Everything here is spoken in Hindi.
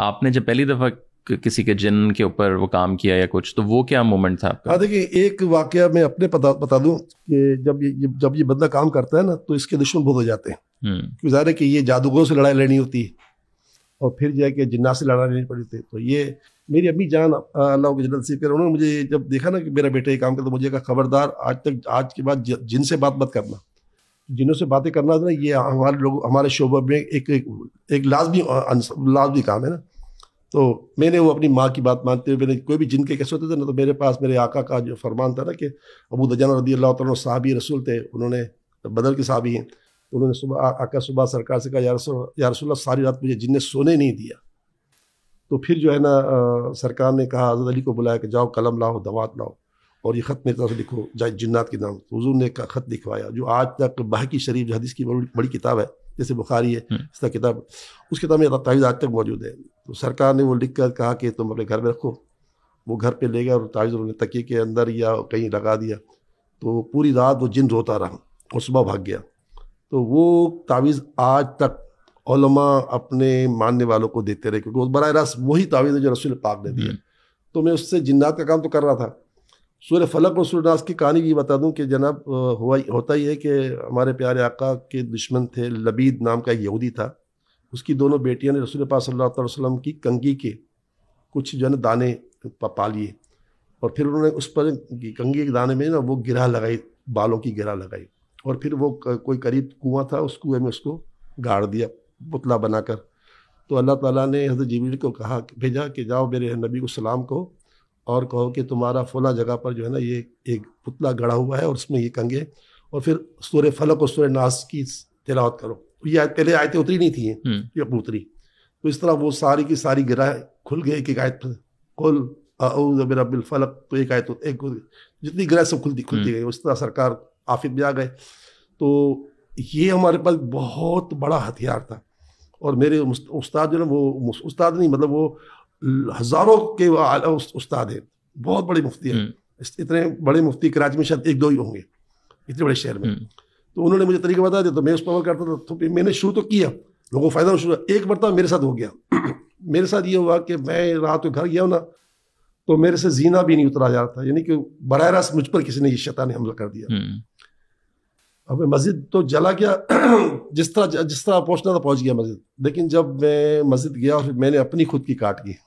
आपने जब पहली दफा किसी के जिन के ऊपर वो काम किया या कुछ तो वो क्या मोमेंट था आपका हाँ, देखिए एक वाक्य मैं अपने बता बता दूं कि जब ये जब ये बंदा काम करता है ना तो इसके दुश्मन बहुत हो जाते हैं हम्म। क्योंकि ज़ाहिर है कि ये जादूगरों से लड़ाई लड़नी होती है और फिर जो है कि जिन्ना से लड़ाई लेनी पड़ी थी तो ये मेरी अम्मी जान अल्लाह के जन्नत सीख कर उन्होंने मुझे जब देखा ना कि मेरा बेटा ये काम करता तो मुझे कहा खबरदार आज तक आज के बाद जिन से बात मत करना जिन्होंने बातें करना था ना ये हमारे लोग हमारे शोबा में एक एक, एक लाजमी लाजमी काम है ना तो मैंने वो अपनी माँ की बात मानते हुए मैंने कोई भी जिनके कैसे होते थे ना तो मेरे पास मेरे आका का जो फरमान था ना कि अबू दजान रदी अल्लाह तला साहबी रसूल थे उन्होंने बदल के साहबी हैं तो उन्होंने सुबह आका सुबह सरकार से कहा यार यार सारी रात मुझे जिनने सोने नहीं दिया तो फिर जो है ना सरकार ने कहा हजरत अली को बुलाया कि जाओ कलम लाओ दवात लाओ और ये ख़त मेरी तरफ लिखो लिखो जन्नात के नाम हजूर ने का ख़त लिखवाया जो आज तक बाकी शरीफ हदीस की बड़ी बड़ी किताब है जैसे बुखारी है हम्म। इस तरह किताब उस किताब में तावीज़ आज तक मौजूद है तो सरकार ने वो लिख कर कहा कि तुम अपने घर में रखो वो घर पर ले गया और तावीज़ उन्होंने तकिए के अंदर या कहीं लगा दिया तो पूरी रात वो जिन रोता रहा और सुबह भाग गया तो वो तावीज़ आज तक ओलमा अपने मानने वालों को देते रहे क्योंकि बर रास्त वही तावीज़ है जो रसूल पाक ने दिया हम्म। तो मैं उससे जिन्नात का काम तो कर रहा था सूर्य फलक और सूर्यदास की कहानी भी बता दूं कि जनाब हुआ होता ही है कि हमारे प्यारे आका के दुश्मन थे लबीद नाम का एक यहूदी था उसकी दोनों बेटियों ने रसूल पा सल्ला वसलम की कंगी के कुछ जो है दाने पा लिए और फिर उन्होंने उस पर कंगी के दाने में ना वो गिरा लगाई बालों की गिरा लगाई और फिर वो कोई करीब कुआं था उस कुएं में उसको गाड़ दिया पुतला बनाकर तो अल्लाह ताला ने हजरत जीवी को कहा भेजा कि जाओ मेरे नबी को सलाम को और कहो कि तुम्हारा फला जगह पर जो है ना ये एक पुतला गड़ा हुआ है और उसमें ये कंगे और फिर सूर फलक और सूर नास की तिलावत करो ये पहले आयतें उतरी नहीं थी ये हम्म। अब उतरी तो इस तरह वो सारी की सारी गिरा खुल गई एक एक आयत कुल अबिल फलक तो एक आयत एक जितनी गिरा सब खुलती खुलती हम्म। गई उस तरह सरकार आफित में आ गए तो ये हमारे पास बहुत बड़ा हथियार था और मेरे उस्ताद जो ना वो उस्ताद नहीं मतलब वो हजारों के उस्ताद हैं बहुत बड़े मुफ्ती हैं हम्म। इतने बड़े मुफ्ती कराची में शायद एक दो ही होंगे इतने बड़े शहर में हम्म। तो उन्होंने मुझे तरीका बता दिया तो मैं उस पर करता था तो मैंने शुरू तो किया लोगों को फ़ायदा शुरू एक मरतबा मेरे साथ हो गया मेरे साथ ये हुआ कि मैं रात को घर गया ना तो मेरे से जीना भी नहीं उतरा जा रहा था यानी कि बर रास्त मुझ पर किसी ने ये शता ने हमला कर दिया हम्म। अब मस्जिद तो जला गया जिस तरह जिस तरह पहुंचना था पहुंच गया मस्जिद लेकिन जब मैं मस्जिद गया और मैंने अपनी खुद की काट की